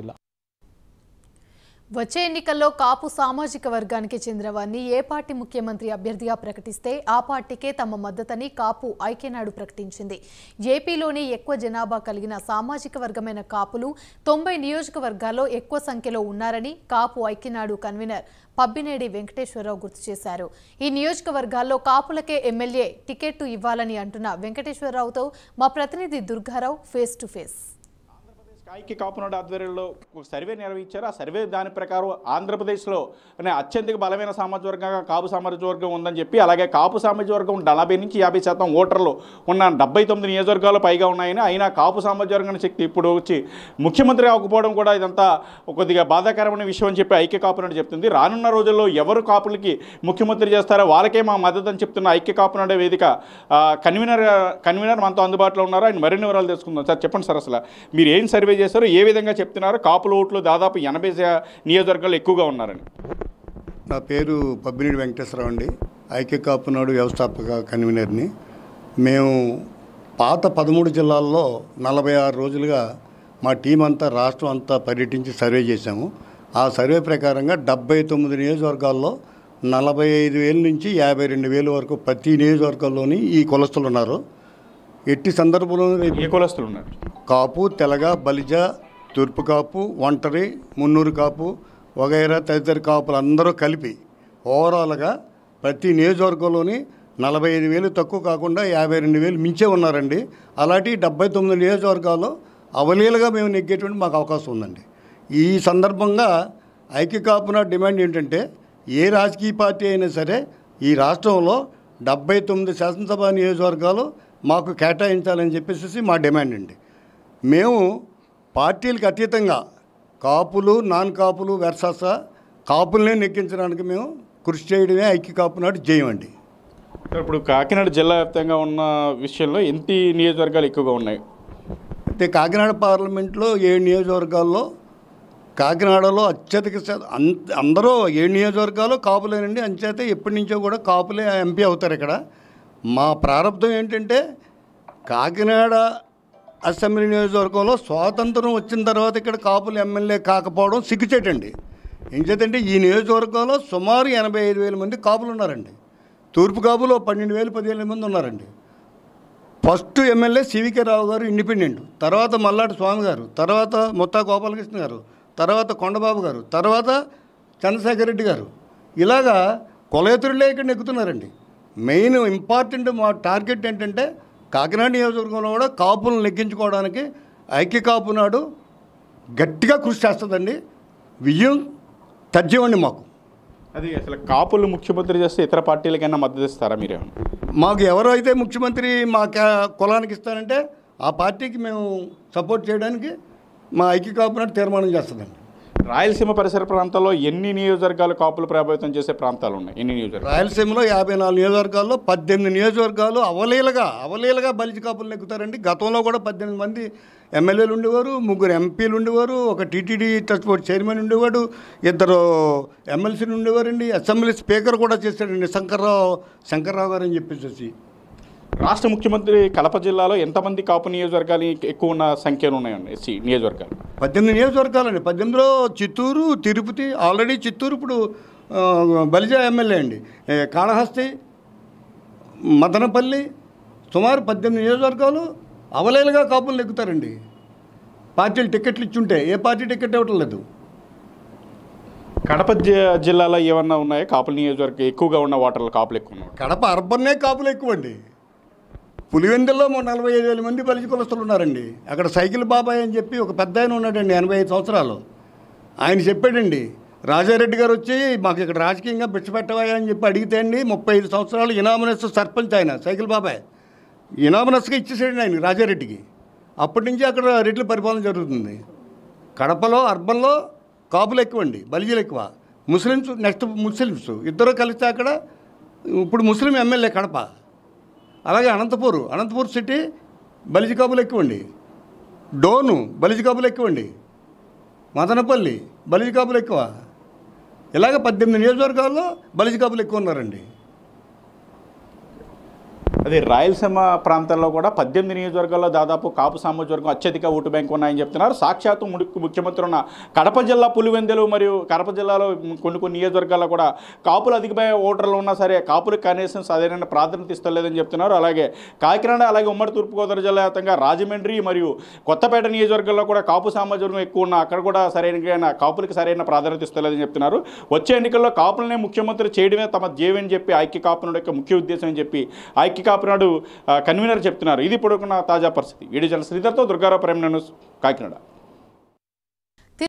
జిల్లా వచ్చే ఎన్నికల్లో కాపు సామాజిక వర్గానికి చెందిన వారిని ఏ పార్టీ ముఖ్యమంత్రి అభ్యర్థిగా ప్రకటిస్తే ఆ పార్టీకే తమ మద్దతని కాపు ఐక్యనాడు ప్రకటించింది ఏపీలోని ఎక్కువ జనాభా కలిగిన సామాజిక వర్గమైన కాపులు తొంభై నియోజకవర్గాల్లో ఎక్కువ సంఖ్యలో ఉన్నారని కాపు ఐక్యనాడు కన్వీనర్ పబ్బినేడి వెంకటేశ్వరరావు గుర్తు చేశారు ఈ నియోజకవర్గాల్లో కాపులకే ఎమ్మెల్యే టికెట్ ఇవ్వాలని అంటున్న వెంకటేశ్వరరావుతో మా ప్రతినిధి దుర్గారావు ఫేస్ టు ఫేస్ స్కైకి కాపునాడు ఆధ్వర్యంలో సర్వే నిర్వహించారు ఆ సర్వే దాని ప్రకారం ఆంధ్రప్రదేశ్లో అత్యంత బలమైన సామాజిక వర్గంగా కాపు సామాజవర్గం వర్గం ఉందని చెప్పి అలాగే కాపు సామాజవర్గం వర్గం నలభై నుంచి యాభై శాతం ఓటర్లు ఉన్న డెబ్బై తొమ్మిది నియోజకవర్గాలు పైగా ఉన్నాయని అయినా కాపు సామాజవర్గం శక్తి ఇప్పుడు వచ్చి ముఖ్యమంత్రి అవ్వకపోవడం కూడా ఇదంతా కొద్దిగా బాధాకరమైన విషయం అని చెప్పి ఐక్య కాపునాడు చెప్తుంది రానున్న రోజుల్లో ఎవరు కాపులకి ముఖ్యమంత్రి చేస్తారో వాళ్ళకే మా మద్దతు అని చెప్తున్న ఐక్య కాపునాడు వేదిక కన్వీనర్ కన్వీనర్ మనతో అందుబాటులో ఉన్నారో ఆయన మరిన్ని వివరాలు తెలుసుకుందాం సార్ చెప్పండి సార్ అసలు మీరు ఏం సర్వే ఎంక్వైరీ చేశారు ఏ విధంగా చెప్తున్నారు కాపుల ఓట్లు దాదాపు ఎనభై నియోజకవర్గాలు ఎక్కువగా ఉన్నారని నా పేరు పబ్బినేడు వెంకటేశ్వరరావు అండి ఐక్య కాపునాడు వ్యవస్థాపక కన్వీనర్ని మేము పాత పదమూడు జిల్లాల్లో నలభై ఆరు రోజులుగా మా టీం అంతా రాష్ట్రం అంతా పర్యటించి సర్వే చేశాము ఆ సర్వే ప్రకారంగా డెబ్బై తొమ్మిది నియోజకవర్గాల్లో నలభై ఐదు వేల నుంచి యాభై రెండు వేల వరకు ప్రతి నియోజకవర్గంలోని ఈ కులస్తులు ఉన్నారు ఎట్టి సందర్భంలో ఏ కులస్తులు ఉన్నారు కాపు తెలగ బలిజ తూర్పు కాపు ఒంటరి మున్నూరు కాపు వగైరా తదితర కాపులు అందరూ కలిపి ఓవరాల్గా ప్రతి నియోజకవర్గంలోని నలభై ఐదు వేలు తక్కువ కాకుండా యాభై రెండు వేలు మించే ఉన్నారండి అలాంటి డెబ్బై తొమ్మిది నియోజకవర్గాల్లో అవలీలుగా మేము నెగ్గేటువంటి మాకు అవకాశం ఉందండి ఈ సందర్భంగా ఐక్య కాపున డిమాండ్ ఏంటంటే ఏ రాజకీయ పార్టీ అయినా సరే ఈ రాష్ట్రంలో డెబ్బై తొమ్మిది శాసనసభ నియోజకవర్గాలు మాకు కేటాయించాలని చెప్పేసి మా డిమాండ్ అండి మేము పార్టీలకు అతీతంగా కాపులు నాన్ కాపులు వెర్సస కాపుల్ని నెక్కించడానికి మేము కృషి చేయడమే ఐక్య కాపునాడు జయమండి ఇప్పుడు కాకినాడ జిల్లా వ్యాప్తంగా ఉన్న విషయంలో ఎంత నియోజకవర్గాలు ఎక్కువగా ఉన్నాయి అయితే కాకినాడ పార్లమెంట్లో ఏడు నియోజకవర్గాల్లో కాకినాడలో అత్యధిక అందరూ ఏడు నియోజకవర్గాలు కాపులేనండి అంచేత ఎప్పటి నుంచో కూడా కాపులే ఎంపీ అవుతారు ఇక్కడ మా ప్రారంభం ఏంటంటే కాకినాడ అసెంబ్లీ నియోజకవర్గంలో స్వాతంత్రం వచ్చిన తర్వాత ఇక్కడ కాపులు ఎమ్మెల్యే కాకపోవడం సిగ్గుచేటండి ఏం చేతంటే ఈ నియోజకవర్గంలో సుమారు ఎనభై ఐదు వేల మంది కాపులు ఉన్నారండి తూర్పు కాపులో పన్నెండు వేలు పదిహేను మంది ఉన్నారండి ఫస్ట్ ఎమ్మెల్యే సివికే రావు గారు ఇండిపెండెంట్ తర్వాత మల్లాటి స్వామి గారు తర్వాత ముత్తా గోపాలకృష్ణ గారు తర్వాత కొండబాబు గారు తర్వాత చంద్రశేఖర రెడ్డి గారు ఇలాగా కొలయతురులే ఇక్కడ నెక్కుతున్నారండి మెయిన్ ఇంపార్టెంట్ మా టార్గెట్ ఏంటంటే కాకినాడ నియోజకవర్గంలో కూడా కాపులను లెక్కించుకోవడానికి ఐక్య కాపు నాడు గట్టిగా కృషి చేస్తుందండి విజయం తర్జీవండి మాకు అది అసలు కాపులు ముఖ్యమంత్రి చేస్తే ఇతర పార్టీలకైనా మద్దతు ఇస్తారా మీరే మాకు ఎవరైతే ముఖ్యమంత్రి మా కులానికి ఇస్తారంటే ఆ పార్టీకి మేము సపోర్ట్ చేయడానికి మా ఐక్య కాపునాడు తీర్మానం చేస్తుందండి రాయలసీమ పరిసర ప్రాంతాల్లో ఎన్ని నియోజకవర్గాలు కాపులు ప్రభావితం చేసే ప్రాంతాలు ఉన్నాయి ఎన్ని నియోజకవర్గాలు రాయలసీమలో యాభై నాలుగు నియోజకవర్గాల్లో పద్దెనిమిది నియోజకవర్గాలు అవలీలగా అవలీలగా బలిజ కాపులు నెక్కుతారండి గతంలో కూడా పద్దెనిమిది మంది ఎమ్మెల్యేలు ఉండేవారు ముగ్గురు ఎంపీలు ఉండేవారు ఒక టీటీడీ ట్రస్ట్ బోర్డు చైర్మన్ ఉండేవాడు ఇద్దరు ఎమ్మెల్సీలు ఉండేవారండి అసెంబ్లీ స్పీకర్ కూడా చేశాడండి శంకర్రావు శంకర్రావు గారు అని చెప్పేసి రాష్ట్ర ముఖ్యమంత్రి కడప జిల్లాలో ఎంతమంది కాపు నియోజకవర్గాలు ఎక్కువ ఉన్న సంఖ్యలు ఉన్నాయండి ఎస్సీ నియోజకవర్గాలు పద్దెనిమిది నియోజకవర్గాలండి పద్దెనిమిదిలో చిత్తూరు తిరుపతి ఆల్రెడీ చిత్తూరు ఇప్పుడు బలిజా ఎమ్మెల్యే అండి కాళహస్తి మదనపల్లి సుమారు పద్దెనిమిది నియోజకవర్గాలు అవలేలుగా కాపులు ఎక్కుతారండి పార్టీలు టికెట్లు ఇచ్చుంటే ఏ పార్టీ టికెట్ ఇవ్వటం లేదు కడప జిల్లాలో ఏమన్నా ఉన్నాయా కాపుల నియోజకవర్గం ఎక్కువగా ఉన్న వాటర్లో కాపులు ఎక్కువ కడప అర్బన్నే కాపులు ఎక్కువ అండి పులివెందుల్లో మూడు నలభై ఐదు వేల మంది బలిజ కులస్తులు ఉన్నారండి అక్కడ సైకిల్ బాబాయ్ అని చెప్పి ఒక పెద్ద ఆయన ఉన్నాడండి ఎనభై ఐదు సంవత్సరాలు ఆయన చెప్పాడండి రాజారెడ్డి గారు వచ్చి మాకు ఇక్కడ రాజకీయంగా బిచ్చ అని చెప్పి అడిగితే అండి ముప్పై ఐదు సంవత్సరాలు ఇనామనస్ సర్పంచ్ ఆయన సైకిల్ బాబాయ్ ఇనామనస్గా ఇచ్చేసాడు ఆయన రాజారెడ్డికి అప్పటి నుంచి అక్కడ రెడ్ల పరిపాలన జరుగుతుంది కడపలో అర్బన్లో కాపులు ఎక్కువండి బలిజీలు ఎక్కువ ముస్లిమ్స్ నెక్స్ట్ ముస్లిమ్స్ ఇద్దరు కలిస్తే అక్కడ ఇప్పుడు ముస్లిం ఎమ్మెల్యే కడప అలాగే అనంతపూర్ అనంతపూర్ సిటీ బలిజి కాపులు ఎక్కువండి డోను బలిజి కాపులు ఎక్కువండి మదనపల్లి బలిజి కాపులు ఎక్కువ ఇలాగ పద్దెనిమిది నియోజకవర్గాల్లో బలిజి కాపులు ఎక్కువ ఉన్నారండి అదే రాయలసీమ ప్రాంతంలో కూడా పద్దెనిమిది నియోజకవర్గాల్లో దాదాపు కాపు సామాజికవర్గం అత్యధిక ఓటు బ్యాంకు ఉన్నాయని చెప్తున్నారు సాక్షాత్తు ముఖ్యమంత్రి ఉన్న కడప జిల్లా పులివెందులు మరియు కడప జిల్లాలో కొన్ని కొన్ని నియోజకవర్గాల్లో కూడా కాపులు అధికమైన ఓటర్లు ఉన్నా సరే కాపులకు కనీసం సరైన ప్రాధాన్యత ఇస్తలేదని చెప్తున్నారు అలాగే కాకినాడ అలాగే ఉమ్మడి తూర్పుగోదావరి జిల్లా వ్యాప్తంగా రాజమండ్రి మరియు కొత్తపేట నియోజకవర్గంలో కూడా కాపు సామాజికవర్గం ఎక్కువ ఉన్న అక్కడ కూడా సరైన కాపులకు సరైన ప్రాధాన్యత ఇస్తలేదని చెప్తున్నారు వచ్చే ఎన్నికల్లో కాపులనే ముఖ్యమంత్రి చేయడమే తమ జీవని చెప్పి ఐక్య కాపుల యొక్క ముఖ్య ఉద్దేశం అని చెప్పి ఐక్య కాపునాడు కన్వీనర్ చెప్తున్నారు ఇది ఇప్పుడు తాజా పరిస్థితి వీడియో జల శ్రీధర్తో దుర్గారావు ప్రేమ కాకినాడ